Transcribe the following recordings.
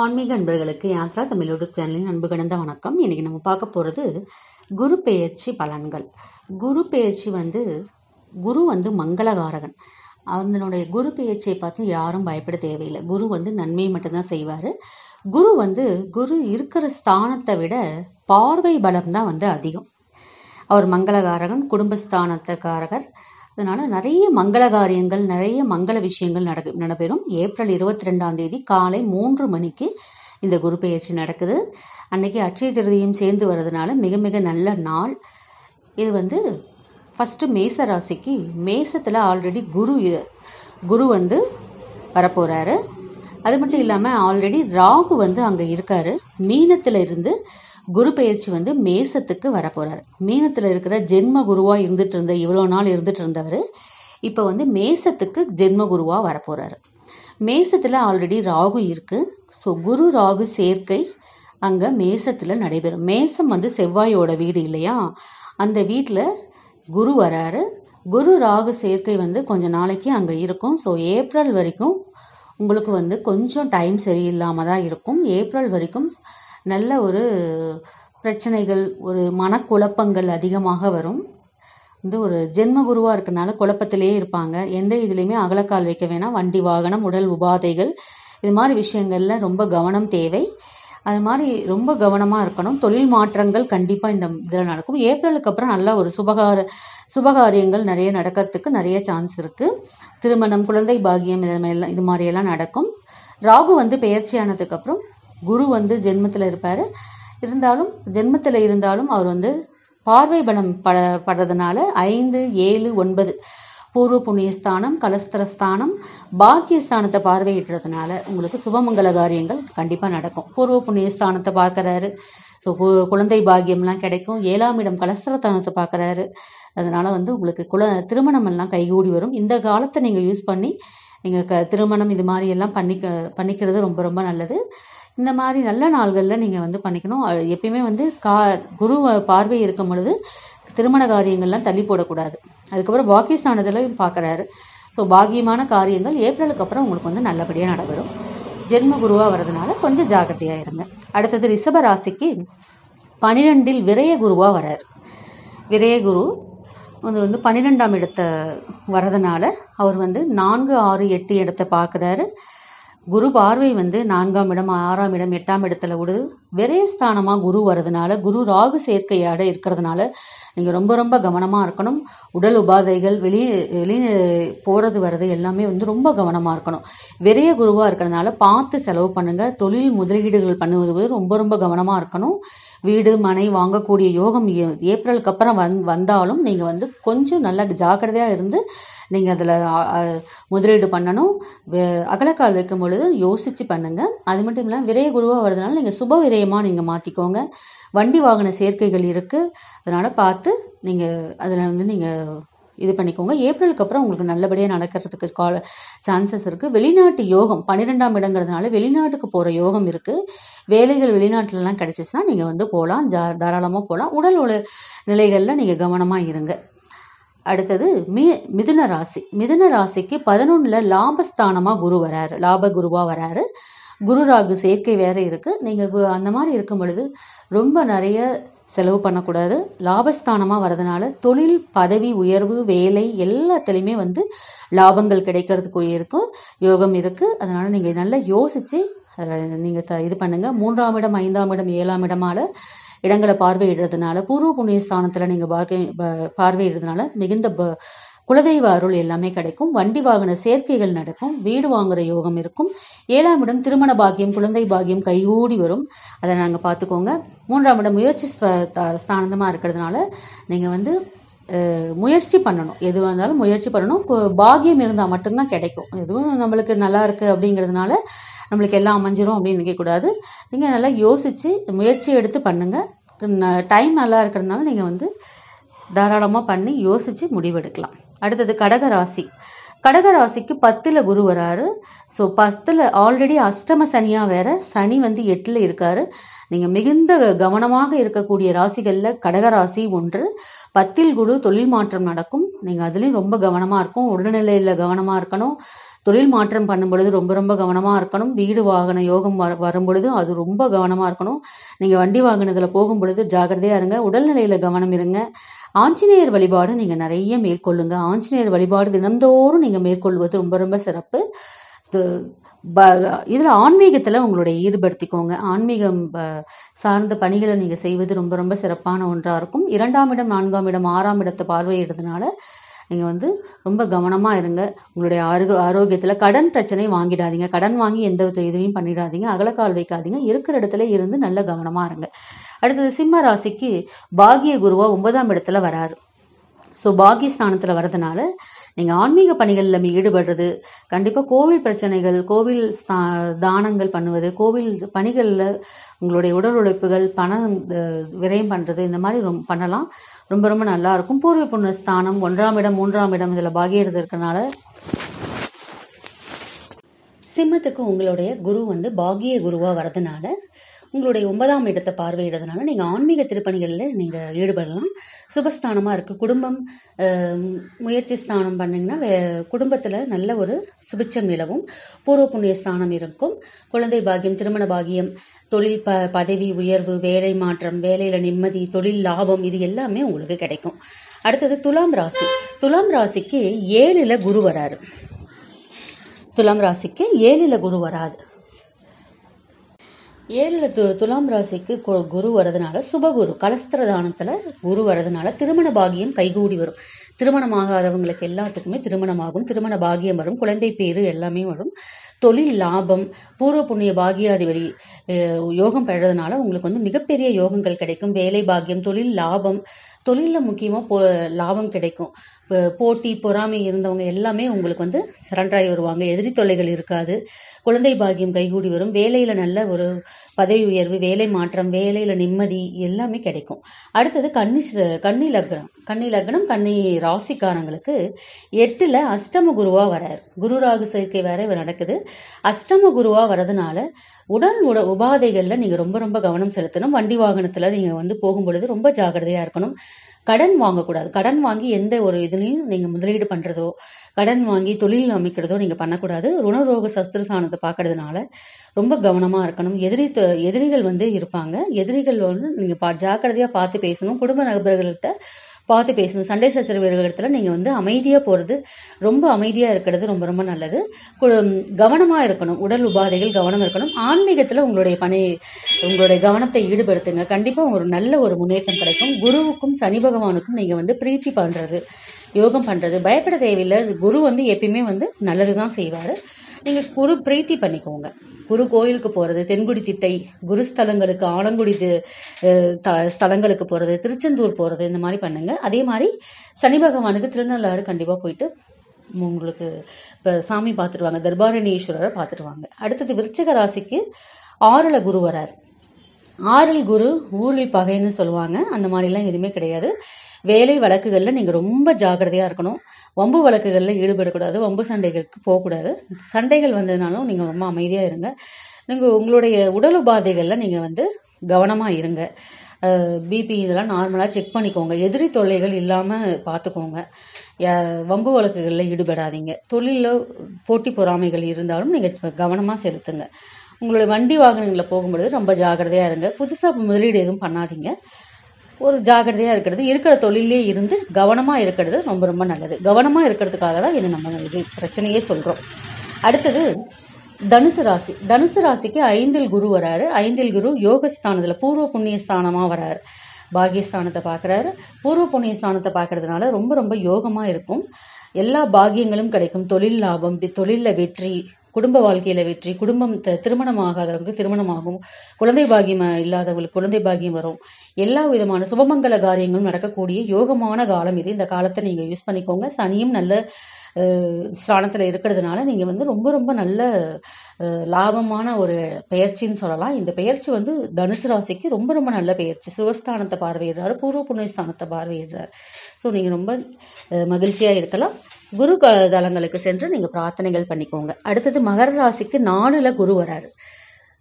ஆன்மீக அன்பர்களுக்கு யாத்ரா தமிழ் சேனலின் அன்பு கடந்த வணக்கம் இன்றைக்கி நம்ம பார்க்க போகிறது குரு பெயர்ச்சி பலன்கள் குரு பெயர்ச்சி வந்து குரு வந்து மங்களகாரகன் அதனுடைய குரு பெயர்ச்சியை பார்த்து யாரும் பயப்பட தேவையில்லை குரு வந்து நன்மையை மட்டும்தான் செய்வார் குரு வந்து குரு இருக்கிற ஸ்தானத்தை விட பார்வை பலம் தான் வந்து அதிகம் அவர் மங்களகாரகன் குடும்பஸ்தானத்தக்காரகர் காரகர் அதனால் நிறைய மங்கள காரியங்கள் நிறைய மங்கள விஷயங்கள் நடக்கு நடைபெறும் ஏப்ரல் இருபத்தி ரெண்டாம் தேதி காலை மூன்று மணிக்கு இந்த குரு பெயர்ச்சி நடக்குது அன்னைக்கு அச்சய திருதியும் சேர்ந்து வர்றதுனால மிக மிக நல்ல நாள் இது வந்து ஃபஸ்ட்டு மேச ராசிக்கு மேசத்தில் ஆல்ரெடி குரு குரு வந்து வரப்போகிறாரு அது மட்டும் இல்லாமல் ஆல்ரெடி ராகு வந்து அங்கே இருக்காரு மீனத்தில் இருந்து குரு பயிற்சி வந்து மேசத்துக்கு வரப்போகிறார் மீனத்தில் இருக்கிற ஜென்ம குருவாக இருந்துட்டு இருந்த இவ்வளோ நாள் இருந்துட்டு இருந்தவர் இப்போ வந்து மேசத்துக்கு ஜென்ம குருவாக வரப்போகிறாரு மேசத்தில் ஆல்ரெடி ராகு இருக்குது ஸோ குரு ராகு சேர்க்கை அங்கே மேசத்தில் நடைபெறும் மேசம் வந்து செவ்வாயோட வீடு இல்லையா அந்த வீட்டில் குரு வராரு குரு ராகு சேர்க்கை வந்து கொஞ்ச நாளைக்கு அங்கே இருக்கும் ஸோ ஏப்ரல் வரைக்கும் உங்களுக்கு வந்து கொஞ்சம் டைம் சரியில்லாமல் தான் இருக்கும் ஏப்ரல் வரைக்கும் நல்ல ஒரு பிரச்சனைகள் ஒரு மனக்குழப்பங்கள் அதிகமாக வரும் வந்து ஒரு ஜென்ம குருவாக இருக்கனால குழப்பத்திலேயே இருப்பாங்க எந்த இதுலேயுமே அகலக்கால் வைக்க வேணாம் வண்டி வாகனம் உடல் உபாதைகள் இது மாதிரி விஷயங்களில் ரொம்ப கவனம் தேவை அது மாதிரி ரொம்ப கவனமாக இருக்கணும் தொழில் மாற்றங்கள் கண்டிப்பாக இந்த இதில் நடக்கும் ஏப்ரலுக்கு அப்புறம் நல்ல ஒரு சுபகார சுபகாரியங்கள் நிறைய நடக்கிறதுக்கு நிறைய சான்ஸ் இருக்குது திருமணம் குழந்தை பாகியம் இது மாதிரிலாம் இது மாதிரியெல்லாம் நடக்கும் ராகு வந்து பெயர்ச்சியானதுக்கப்புறம் குரு வந்து ஜென்மத்தில் இருப்பார் இருந்தாலும் ஜென்மத்தில் இருந்தாலும் அவர் வந்து பார்வை பலம் பட படுறதுனால ஐந்து ஏழு ஒன்பது பூர்வ புண்ணியஸ்தானம் கலஸ்தரஸ்தானம் பாக்கியஸ்தானத்தை பார்வையிட்டுறதுனால உங்களுக்கு சுபமங்கல காரியங்கள் கண்டிப்பாக நடக்கும் பூர்வ புண்ணியஸ்தானத்தை பார்க்குறாரு ஸோ குழந்தை பாக்கியம்லாம் கிடைக்கும் ஏழாம் இடம் கலஸ்திரஸ்தானத்தை பார்க்குறாரு அதனால் வந்து உங்களுக்கு குல திருமணமெல்லாம் கைகூடி வரும் இந்த காலத்தை நீங்கள் யூஸ் பண்ணி நீங்கள் க திருமணம் இது மாதிரி எல்லாம் பண்ணிக்க பண்ணிக்கிறது ரொம்ப ரொம்ப நல்லது இந்த மாதிரி நல்ல நாள்களில் நீங்கள் வந்து பண்ணிக்கணும் எப்பயுமே வந்து கா குரு பார்வை இருக்கும் பொழுது திருமண காரியங்கள்லாம் தள்ளி போடக்கூடாது அதுக்கப்புறம் பாக்கிஸ்தானத்திலையும் பார்க்குறாரு ஸோ பாகியமான காரியங்கள் ஏப்ரலுக்கு அப்புறம் உங்களுக்கு வந்து நல்லபடியாக நடைபெறும் ஜென்ம குருவாக வர்றதுனால கொஞ்சம் ஜாக்கிரதையாக இருங்க அடுத்தது ரிஷப ராசிக்கு பனிரெண்டில் விரய குருவாக வர்றார் விரய குரு வந்து வந்து பன்னிரெண்டாம் இடத்தை வர்றதுனால அவர் வந்து நான்கு ஆறு எட்டு இடத்தை பார்க்குறாரு குரு பார்வை வந்து நான்காம் இடம் ஆறாம் இடம் எட்டாம் இடத்துல விடுது விரயஸ்தானமாக குரு வரதுனால குரு ராகு சேர்க்கையாட இருக்கிறதுனால நீங்கள் ரொம்ப ரொம்ப கவனமாக இருக்கணும் உடல் உபாதைகள் வெளியே வெளியே போகிறது வர்றது எல்லாமே வந்து ரொம்ப கவனமாக இருக்கணும் விரைய குருவாக இருக்கிறதுனால பார்த்து செலவு பண்ணுங்கள் தொழில் முதலீடுகள் பண்ணுவது ரொம்ப ரொம்ப கவனமாக இருக்கணும் வீடு மனை வாங்கக்கூடிய யோகம் ஏப்ரலுக்கு அப்புறம் வந் வந்தாலும் நீங்கள் வந்து கொஞ்சம் நல்லா ஜாக்கிரதையாக இருந்து நீங்கள் அதில் முதலீடு பண்ணணும் அகலக்கால் வைக்கும் பொழுது யோசித்து பண்ணுங்கள் அது மட்டும் இல்லாமல் விரைய குருவாக வரதுனால நீங்கள் சுப விரைய நிச்சயமாக நீங்கள் மாற்றிக்கோங்க வண்டி வாகன சேர்க்கைகள் இருக்குது அதனால் பார்த்து நீங்கள் அதில் வந்து நீங்கள் இது பண்ணிக்கோங்க ஏப்ரலுக்கு அப்புறம் உங்களுக்கு நல்லபடியாக நடக்கிறதுக்கு கால சான்சஸ் இருக்குது வெளிநாட்டு யோகம் பன்னிரெண்டாம் இடங்கிறதுனால வெளிநாட்டுக்கு போகிற யோகம் இருக்குது வேலைகள் வெளிநாட்டிலலாம் கிடச்சிச்சின்னா நீங்கள் வந்து போகலாம் ஜா தாராளமாக போகலாம் உடல் உள்ள நிலைகளில் நீங்கள் கவனமாக இருங்க அடுத்தது மி மிதுன ராசி மிதுன ராசிக்கு பதினொன்றில் லாபஸ்தானமாக குரு வராரு லாப குருவாக வராரு குரு ராகு சேர்க்கை வேறு இருக்குது நீங்கள் அந்த மாதிரி இருக்கும் பொழுது ரொம்ப நிறைய செலவு பண்ணக்கூடாது லாபஸ்தானமாக வரதுனால தொழில் பதவி உயர்வு வேலை எல்லாத்துலேயுமே வந்து லாபங்கள் கிடைக்கிறதுக்கு இருக்கும் யோகம் இருக்குது அதனால் நீங்கள் நல்லா யோசித்து நீங்கள் த இது பண்ணுங்கள் மூன்றாம் இடம் ஐந்தாம் இடம் ஏழாம் இடமால் இடங்களை பார்வையிடுறதுனால பூர்வ புண்ணிய ஸ்தானத்தில் நீங்கள் பார்க்க பார்வையிடுறதுனால மிகுந்த ப குலதெய்வ அருள் எல்லாமே கிடைக்கும் வண்டி வாகன சேர்க்கைகள் நடக்கும் வீடு வாங்குற யோகம் இருக்கும் ஏழாம் இடம் திருமண பாக்கியம் குழந்தை பாக்கியம் கைகூடி வரும் அதை நாங்கள் பார்த்துக்கோங்க மூன்றாம் இடம் முயற்சி ஸ்தானந்தமாக இருக்கிறதுனால நீங்கள் வந்து முயற்சி பண்ணணும் எது வந்தாலும் முயற்சி பண்ணணும் பாகியம் இருந்தால் மட்டும்தான் கிடைக்கும் எதுவும் நம்மளுக்கு நல்லா இருக்குது அப்படிங்கிறதுனால நம்மளுக்கு எல்லாம் அமைஞ்சிரும் அப்படின்னு நினைக்கக்கூடாது நீங்கள் நல்லா யோசித்து முயற்சி எடுத்து பண்ணுங்கள் டைம் நல்லா இருக்கிறதுனால நீங்கள் வந்து தாராளமாக பண்ணி யோசித்து முடிவெடுக்கலாம் அடுத்தது கடகராசி கடகராசிக்கு பத்தில் குரு வராரு ஸோ பத்தில் ஆல்ரெடி அஷ்டம சனியாக வேற சனி வந்து எட்டில் இருக்கார் நீங்கள் மிகுந்த கவனமாக இருக்கக்கூடிய ராசிகளில் கடகராசி ஒன்று பத்தில் குரு தொழில் மாற்றம் நடக்கும் நீங்கள் அதுலேயும் ரொம்ப கவனமாக இருக்கும் உடல்நிலையில் கவனமாக இருக்கணும் தொழில் மாற்றம் பண்ணும் பொழுது ரொம்ப ரொம்ப கவனமாக இருக்கணும் வீடு வாகன யோகம் வர வரும் பொழுது அது ரொம்ப கவனமாக இருக்கணும் நீங்கள் வண்டி வாகனத்தில் போகும் பொழுது ஜாகிரதையாக இருங்க உடல்நிலையில் கவனம் இருங்க ஆஞ்சநேயர் வழிபாடு நீங்கள் நிறைய மேற்கொள்ளுங்க ஆஞ்சநேயர் வழிபாடு தினந்தோறும் நீங்கள் மேற்கொள்வது ரொம்ப ரொம்ப சிறப்பு இதில் ஆன்மீகத்தில் உங்களுடைய ஈடுபடுத்திக்கோங்க ஆன்மீகம் சார்ந்த பணிகளை நீங்கள் செய்வது ரொம்ப ரொம்ப சிறப்பான ஒன்றாக இருக்கும் இரண்டாம் இடம் நான்காம் இடம் ஆறாம் இடத்தை பார்வையிடுறதுனால நீங்கள் வந்து ரொம்ப கவனமாக இருங்க உங்களுடைய ஆரோக்கிய ஆரோக்கியத்தில் கடன் பிரச்சனை வாங்கிடாதீங்க கடன் வாங்கி எந்த இதுலையும் பண்ணிடாதீங்க அகலக்கால் வைக்காதீங்க இருக்கிற இடத்துல இருந்து நல்ல கவனமாக இருங்க அடுத்தது சிம்ம ராசிக்கு பாகிய குருவா ஒன்பதாம் இடத்துல வராரு ஸோ பாகிஸ்தானத்தில் வரதுனால நீங்கள் ஆன்மீக பணிகளில் ஈடுபடுறது கண்டிப்பாக கோவில் பிரச்சனைகள் கோவில் தானங்கள் பண்ணுவது கோவில் பணிகளில் உங்களுடைய உடல் உழைப்புகள் பணம் விரயம் பண்ணுறது இந்த மாதிரி ரொம்ப பண்ணலாம் ரொம்ப ரொம்ப நல்லாயிருக்கும் பூர்வ புண்ணிய ஸ்தானம் ஒன்றாம் இடம் மூன்றாம் இடம் இதில் பாகியறது இருக்கனால சிம்மத்துக்கு உங்களுடைய குரு வந்து பாகிய குருவாக வரதுனால உங்களுடைய ஒன்பதாம் இடத்தை பார்வையிடுறதுனால நீங்கள் ஆன்மீக திருப்பணிகளில் நீங்கள் ஈடுபடலாம் சுபஸ்தானமா இருக்கு குடும்பம் முயற்சி ஸ்தானம் பண்ணிங்கன்னா குடும்பத்தில் நல்ல ஒரு சுபிச்சம் நிலவும் பூர்வ புண்ணிய ஸ்தானம் இருக்கும் குழந்தை பாகியம் திருமண பாகியம் தொழில் ப பதவி உயர்வு வேலை மாற்றம் வேலையில் நிம்மதி தொழில் லாபம் இது எல்லாமே உங்களுக்கு கிடைக்கும் அடுத்தது துலாம் ராசி துலாம் ராசிக்கு ஏழில் குரு வராரு துலாம் ராசிக்கு ஏழில் குரு வராது ஏழில் து துலாம் ராசிக்கு குரு வரதுனால சுபகுரு கலஸ்திரதானத்தில் குரு வரதுனால திருமண பாகியம் கைகூடி வரும் திருமணமாகாதவங்களுக்கு எல்லாத்துக்குமே திருமணமாகும் திருமண பாகியம் வரும் குழந்தை பேரு எல்லாமே வரும் தொழில் லாபம் பூர்வ புண்ணிய பாகியாதிபதி யோகம் பெறதுனால உங்களுக்கு வந்து மிகப்பெரிய யோகங்கள் கிடைக்கும் வேலை பாகியம் தொழில் லாபம் தொழிலில் முக்கியமாக போ லாபம் கிடைக்கும் இப்போ போட்டி பொறாமை இருந்தவங்க எல்லாமே உங்களுக்கு வந்து சரண்டராகி வருவாங்க எதிரி தொல்லைகள் இருக்காது குழந்தை பாக்கியம் கைகூடி வரும் வேலையில் நல்ல ஒரு பதவி உயர்வு வேலை மாற்றம் வேலையில் நிம்மதி எல்லாமே கிடைக்கும் அடுத்தது கன்னி கன்னி லக்னம் கன்னி லக்னம் கன்னி ராசிக்காரங்களுக்கு எட்டில் அஷ்டம குருவாக வரார் குரு ராகு சேர்க்கை வேற இவர் நடக்குது அஷ்டம குருவாக வரதுனால உடல் உட உபாதைகளில் நீங்கள் ரொம்ப ரொம்ப கவனம் செலுத்தணும் வண்டி வாகனத்தில் நீங்கள் வந்து போகும் பொழுது ரொம்ப ஜாக்கிரதையாக இருக்கணும் கடன் வாங்கக்கூடாது கடன் வாங்கி எந்த ஒரு இதுலேயும் நீங்கள் முதலீடு பண்ணுறதோ கடன் வாங்கி தொழில் அமைக்கிறதோ நீங்கள் பண்ணக்கூடாது ருணரோக சஸ்திரசானத்தை பார்க்கறதுனால ரொம்ப கவனமாக இருக்கணும் எதிரி எதிரிகள் வந்து இருப்பாங்க எதிரிகள் வந்து நீங்கள் பா ஜாக்கிரதையாக பார்த்து பேசணும் குடும்ப நபர்கள்கிட்ட பார்த்து பேசணும் சண்டை சச்சரவு இடத்துல நீங்கள் வந்து அமைதியாக போகிறது ரொம்ப அமைதியாக இருக்கிறது ரொம்ப ரொம்ப நல்லது கவனமாக இருக்கணும் உடல் உபாதைகள் கவனம் இருக்கணும் ஆன்மீகத்தில் உங்களுடைய பணி உங்களுடைய கவனத்தை ஈடுபடுத்துங்க கண்டிப்பாக ஒரு நல்ல ஒரு முன்னேற்றம் கிடைக்கும் குருவுக்கும் சனி பகவானுக்கும் நீங்கள் வந்து பிரீத்தி பண்ணுறது யோகம் பண்ணுறது பயப்பட தேவையில்லை குரு வந்து எப்பயுமே வந்து நல்லது தான் செய்வார் நீங்கள் குரு பிரீத்தி பண்ணிக்கோங்க குரு கோயிலுக்கு போகிறது தென்குடி திட்டை குரு ஸ்தலங்களுக்கு ஆலங்குடி த ஸ்தலங்களுக்கு போகிறது திருச்செந்தூர் போகிறது இந்த மாதிரி பண்ணுங்கள் அதே மாதிரி சனி பகவானுக்கு திருநள்ளாறு கண்டிப்பாக போயிட்டு உங்களுக்கு இப்போ சாமி பார்த்துருவாங்க தர்பாரணீஸ்வரரை பார்த்துருவாங்க அடுத்தது விருச்சக ராசிக்கு ஆறில் குரு வரார் ஆறில் குரு ஊரில் பகைன்னு சொல்லுவாங்க அந்த மாதிரிலாம் எதுவுமே கிடையாது வேலை வழக்குகளில் நீங்கள் ரொம்ப ஜாகிரதையாக இருக்கணும் வம்பு வழக்குகளில் ஈடுபடக்கூடாது வம்பு சண்டைகளுக்கு போகக்கூடாது சண்டைகள் வந்ததுனாலும் நீங்கள் ரொம்ப அமைதியாக இருங்க நீங்கள் உங்களுடைய உடல் உபாதைகளில் நீங்கள் வந்து கவனமாக இருங்க பிபி இதெல்லாம் நார்மலாக செக் பண்ணிக்கோங்க எதிரி தொல்லைகள் இல்லாமல் பார்த்துக்கோங்க வம்பு வழக்குகளில் ஈடுபடாதீங்க தொழிலில் போட்டி பொறாமைகள் இருந்தாலும் நீங்கள் கவனமாக செலுத்துங்க உங்களுடைய வண்டி வாகனங்களில் போகும்பொழுது ரொம்ப ஜாகிரதையாக இருங்க புதுசாக முதலீடு எதுவும் பண்ணாதீங்க ஒரு ஜாக்கிரதையாக இருக்கிறது இருக்கிற தொழிலே இருந்து கவனமாக இருக்கிறது ரொம்ப ரொம்ப நல்லது கவனமாக இருக்கிறதுக்காக தான் இது நம்ம இது பிரச்சனையே சொல்கிறோம் அடுத்தது தனுசு ராசி தனுசு ராசிக்கு ஐந்தில் குரு வராரு ஐந்தில் குரு யோக பூர்வ புண்ணிய ஸ்தானமாக வராரு பாகியஸ்தானத்தை பார்க்குறாரு பூர்வ புண்ணிய ஸ்தானத்தை பார்க்கறதுனால ரொம்ப ரொம்ப யோகமாக இருக்கும் எல்லா பாகியங்களும் கிடைக்கும் தொழில் லாபம் தொழிலில் வெற்றி குடும்ப வாழ்க்கையில் வெற்றி குடும்பம் த திருமணம் ஆகாதவங்களுக்கு திருமணம் ஆகும் குழந்தை பாகியம் இல்லாதவங்களுக்கு குழந்தை பாகியம் வரும் எல்லா விதமான சுபமங்கல காரியங்களும் நடக்கக்கூடிய யோகமான காலம் இது இந்த காலத்தை நீங்கள் யூஸ் பண்ணிக்கோங்க சனியும் நல்ல ஸ்தானத்தில் இருக்கிறதுனால நீங்கள் வந்து ரொம்ப ரொம்ப நல்ல லாபமான ஒரு பெயர்ச்சின்னு சொல்லலாம் இந்த பெயர்ச்சி வந்து தனுசு ராசிக்கு ரொம்ப ரொம்ப நல்ல பெயர்ச்சி சிவஸ்தானத்தை பார்வையிடுறாரு பூர்வ புண்ணியஸ்தானத்தை பார்வையிடுறாரு ஸோ நீங்கள் ரொம்ப மகிழ்ச்சியாக இருக்கலாம் குரு தலங்களுக்கு சென்று நீங்கள் பிரார்த்தனைகள் பண்ணிக்கோங்க அடுத்தது மகர ராசிக்கு நாலுல குரு வராரு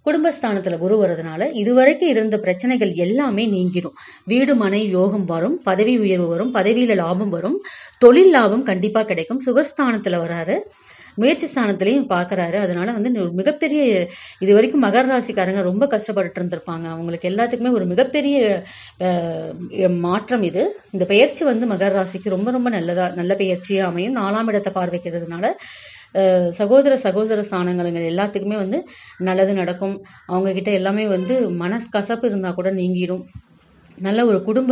குடும்பஸ்தானத்தில் குரு வரதுனால இதுவரைக்கும் இருந்த பிரச்சனைகள் எல்லாமே நீங்கிடும் வீடு மனை யோகம் வரும் பதவி உயர்வு வரும் பதவியில் லாபம் வரும் தொழில் லாபம் கண்டிப்பாக கிடைக்கும் சுகஸ்தானத்தில் வராரு முயற்சி ஸ்தானத்திலையும் பார்க்குறாரு அதனால் வந்து ஒரு மிகப்பெரிய இது வரைக்கும் மகர ராசிக்காரங்க ரொம்ப கஷ்டப்பட்டு இருந்திருப்பாங்க அவங்களுக்கு எல்லாத்துக்குமே ஒரு மிகப்பெரிய மாற்றம் இது இந்த பயிற்சி வந்து மகர ராசிக்கு ரொம்ப ரொம்ப நல்லதாக நல்ல பயிற்சியாக அமையும் நாலாம் இடத்தை பார்வைக்கிறதுனால சகோதர சகோதர ஸ்தானங்கள் எல்லாத்துக்குமே வந்து நல்லது நடக்கும் அவங்க கிட்ட எல்லாமே வந்து மனஸ்கசப்பு இருந்தால் கூட நீங்கிடும் நல்ல ஒரு குடும்ப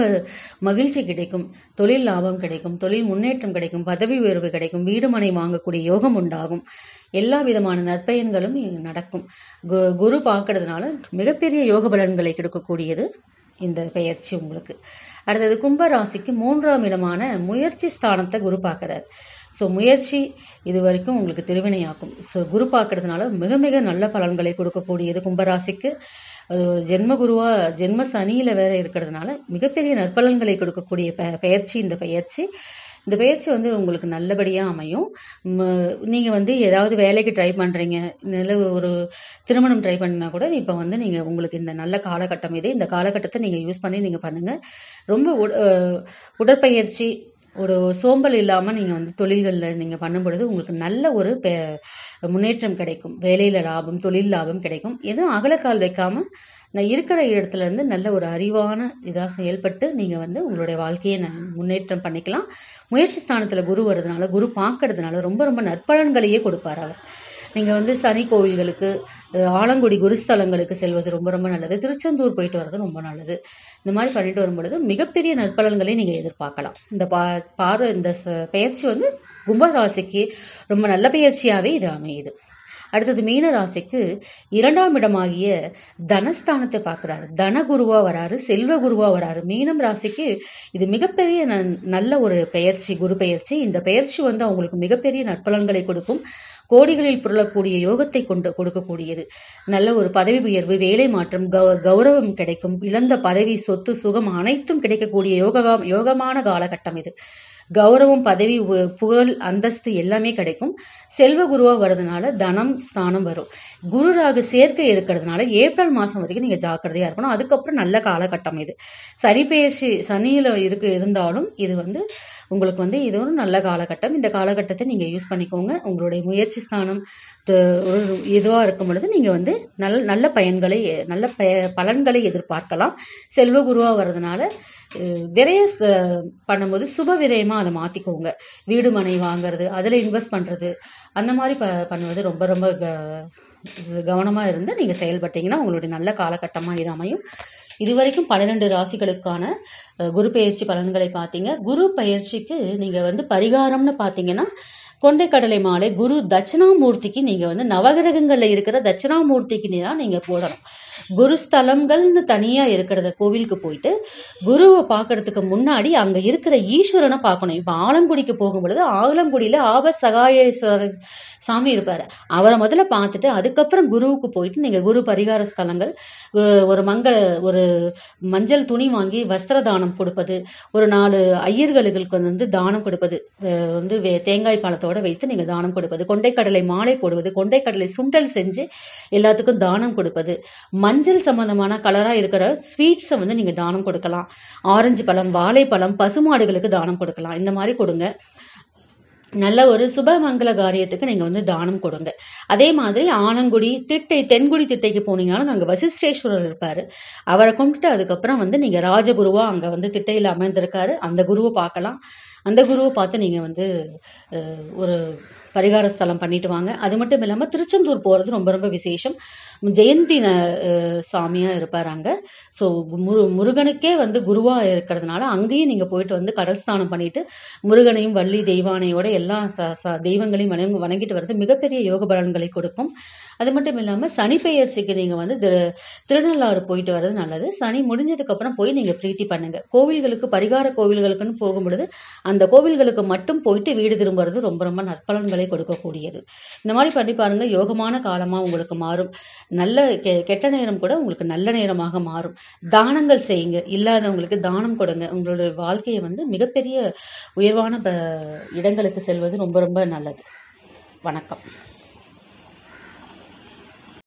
மகிழ்ச்சி கிடைக்கும் தொழில் லாபம் கிடைக்கும் தொழில் முன்னேற்றம் கிடைக்கும் பதவி உயர்வு கிடைக்கும் வீடு மனை வாங்கக்கூடிய யோகம் உண்டாகும் எல்லா விதமான நற்பயன்களும் நடக்கும் குரு பார்க்கறதுனால மிகப்பெரிய யோக பலன்களை கொடுக்கக்கூடியது இந்த பெயர்ச்சி உங்களுக்கு அடுத்தது கும்பராசிக்கு மூன்றாம் இடமான முயற்சி ஸ்தானத்தை குரு பார்க்குறாரு ஸோ முயற்சி இது வரைக்கும் உங்களுக்கு திருவினையாக்கும் ஸோ குரு பார்க்கறதுனால மிக மிக நல்ல பலன்களை கொடுக்கக்கூடியது கும்பராசிக்கு அது ஜென்ம குருவாக ஜென்ம சனியில் வேற இருக்கிறதுனால மிகப்பெரிய நற்பலன்களை கொடுக்கக்கூடிய ப பெயர்ச்சி இந்த பெயர்ச்சி இந்த பயிற்சி வந்து உங்களுக்கு நல்லபடியாக அமையும் நீங்கள் வந்து ஏதாவது வேலைக்கு ட்ரை பண்ணுறீங்க நல்ல ஒரு திருமணம் ட்ரை பண்ணால் கூட இப்போ வந்து நீங்கள் உங்களுக்கு இந்த நல்ல காலகட்டம் இது இந்த காலகட்டத்தை நீங்கள் யூஸ் பண்ணி நீங்கள் பண்ணுங்கள் ரொம்ப உடற்பயிற்சி ஒரு சோம்பல் இல்லாமல் நீங்கள் வந்து தொழில்களில் நீங்கள் பண்ணும் பொழுது உங்களுக்கு நல்ல ஒரு முன்னேற்றம் கிடைக்கும் வேலையில் லாபம் தொழில் லாபம் கிடைக்கும் எதுவும் அகலக்கால் வைக்காமல் நான் இருக்கிற இடத்துல இருந்து நல்ல ஒரு அறிவான இதாக செயல்பட்டு நீங்கள் வந்து உங்களுடைய வாழ்க்கையை முன்னேற்றம் பண்ணிக்கலாம் முயற்சி ஸ்தானத்தில் குரு வர்றதுனால குரு பார்க்கறதுனால ரொம்ப ரொம்ப நற்பலன்களையே கொடுப்பார் அவர் நீங்கள் வந்து சனி கோவில்களுக்கு ஆலங்குடி குருஸ்தலங்களுக்கு செல்வது ரொம்ப ரொம்ப நல்லது திருச்செந்தூர் போயிட்டு வர்றது ரொம்ப நல்லது இந்த மாதிரி பண்ணிட்டு வரும்பொழுது மிகப்பெரிய நற்பலன்களை நீங்கள் எதிர்பார்க்கலாம் இந்த பா பார்வை இந்த பயிற்சி வந்து கும்பராசிக்கு ரொம்ப நல்ல பயிற்சியாகவே இது அமையுது அடுத்தது மீனராசிக்கு இரண்டாம் இடமாகிய தனஸ்தானத்தை பார்க்குறாரு தன குருவாக வராரு செல்வ குருவாக வராரு மீனம் ராசிக்கு இது மிகப்பெரிய நல்ல ஒரு பெயர்ச்சி குரு பெயர்ச்சி இந்த பெயர்ச்சி வந்து அவங்களுக்கு மிகப்பெரிய நற்பலன்களை கொடுக்கும் கோடிகளில் புரளக்கூடிய யோகத்தை கொண்டு கொடுக்கக்கூடியது நல்ல ஒரு பதவி உயர்வு வேலை மாற்றம் கௌரவம் கிடைக்கும் இழந்த பதவி சொத்து சுகம் அனைத்தும் கிடைக்கக்கூடிய யோகா யோகமான காலகட்டம் இது கௌரவம் பதவி புகழ் அந்தஸ்து எல்லாமே கிடைக்கும் செல்வ குருவாக வரதுனால தனம் ஸ்தானம் வரும் குரு ராகு சேர்க்கை இருக்கிறதுனால ஏப்ரல் மாதம் வரைக்கும் நீங்கள் ஜாக்கிரதையாக இருக்கணும் அதுக்கப்புறம் நல்ல காலகட்டம் இது சரிபெயர்ச்சி சனியில் இருக்கு இருந்தாலும் இது வந்து உங்களுக்கு வந்து இது ஒரு நல்ல காலகட்டம் இந்த காலகட்டத்தை நீங்கள் யூஸ் பண்ணிக்கோங்க உங்களுடைய முயற்சி ஸ்தானம் ஒரு இதுவாக இருக்கும் பொழுது நீங்கள் வந்து நல்ல நல்ல பயன்களை நல்ல பலன்களை எதிர்பார்க்கலாம் செல்வ குருவாக வர்றதுனால விரைய பண்ணும்போது சுப விரயமாக அதை மாற்றிக்கோங்க வீடு மனை வாங்கிறது அதில் இன்வெஸ்ட் பண்ணுறது அந்த மாதிரி ப பண்ணுவது ரொம்ப ரொம்ப க கவனமாக இருந்து நீங்கள் செயல்பட்டீங்கன்னா உங்களுடைய நல்ல காலகட்டமாக இது அமையும் இது வரைக்கும் பன்னிரெண்டு ராசிகளுக்கான குரு பயிற்சி பலன்களை பார்த்தீங்க குரு பயிற்சிக்கு நீங்கள் வந்து பரிகாரம்னு பார்த்தீங்கன்னா கொண்டைக்கடலை மாலை குரு தட்சிணாமூர்த்திக்கு நீங்கள் வந்து நவகிரகங்கள்ல இருக்கிற தட்சிணாமூர்த்திக்கு தான் நீங்கள் போடணும் குரு ஸ்தலங்கள்னு தனியாக இருக்கிறத கோவிலுக்கு போயிட்டு குருவை பார்க்கறதுக்கு முன்னாடி அங்கே இருக்கிற ஈஸ்வரனை பார்க்கணும் இப்போ ஆலங்குடிக்கு போகும் பொழுது ஆலங்குடியில் ஆப சகாயேஸ்வரர் சாமி இருப்பார் அவரை முதல்ல பார்த்துட்டு அதுக்கப்புறம் குருவுக்கு போயிட்டு நீங்கள் குரு பரிகார ஸ்தலங்கள் ஒரு மங்கள ஒரு மஞ்சள் துணி வாங்கி வஸ்திர தானம் கொடுப்பது ஒரு நாலு ஐயர்களுக்கு வந்து தானம் கொடுப்பது வந்து தேங்காய் பழத்தோட பாரம்பரியத்தோடு வைத்து நீங்கள் தானம் கொடுப்பது கொண்டைக்கடலை மாலை போடுவது கொண்டைக்கடலை சுண்டல் செஞ்சு எல்லாத்துக்கும் தானம் கொடுப்பது மஞ்சள் சம்பந்தமான கலராக இருக்கிற ஸ்வீட்ஸை வந்து நீங்கள் தானம் கொடுக்கலாம் ஆரஞ்சு பழம் வாழைப்பழம் பசுமாடுகளுக்கு தானம் கொடுக்கலாம் இந்த மாதிரி கொடுங்க நல்ல ஒரு சுபமங்கல காரியத்துக்கு நீங்கள் வந்து தானம் கொடுங்க அதே மாதிரி ஆலங்குடி திட்டை தென்குடி திட்டைக்கு போனீங்கனாலும் அங்கே வசிஷ்டேஸ்வரர் இருப்பார் அவரை கும்பிட்டு அதுக்கப்புறம் வந்து நீங்கள் ராஜகுருவாக அங்கே வந்து திட்டையில் அமர்ந்திருக்காரு அந்த குருவை பார்க்கலாம் அந்த குருவை பார்த்து நீங்கள் வந்து ஒரு பரிகார ஸ்தலம் பண்ணிட்டு வாங்க அது மட்டும் இல்லாமல் திருச்செந்தூர் போகிறது ரொம்ப ரொம்ப விசேஷம் ஜெயந்தி சாமியாக இருப்பார் அங்கே ஸோ முரு முருகனுக்கே வந்து குருவாக இருக்கிறதுனால அங்கேயும் நீங்கள் போயிட்டு வந்து கடல்ஸ்தானம் பண்ணிட்டு முருகனையும் வள்ளி தெய்வானையோட எல்லா ச ச தெய்வங்களையும் வணங்கிட்டு வர்றது மிகப்பெரிய யோக பலன்களை கொடுக்கும் அது மட்டும் இல்லாமல் சனி பெயர்ச்சிக்கு நீங்கள் வந்து திரு திருநள்ளாறு போயிட்டு வர்றது நல்லது சனி முடிஞ்சதுக்கப்புறம் போய் நீங்கள் பிரீத்தி பண்ணுங்கள் கோவில்களுக்கு பரிகார கோவில்களுக்குன்னு போகும் பொழுது அந்த கோவில்களுக்கு மட்டும் போயிட்டு வீடு திரும்புறது ரொம்ப ரொம்ப நற்பலன்களை கொடுக்கக்கூடியது இந்த மாதிரி பண்ணி பாருங்கள் யோகமான காலமாக உங்களுக்கு மாறும் நல்ல கெ கெட்ட நேரம் கூட உங்களுக்கு நல்ல நேரமாக மாறும் தானங்கள் செய்யுங்க இல்லாதவங்களுக்கு தானம் கொடுங்க உங்களுடைய வாழ்க்கையை வந்து மிகப்பெரிய உயர்வான இடங்களுக்கு செல்வது ரொம்ப ரொம்ப நல்லது வணக்கம்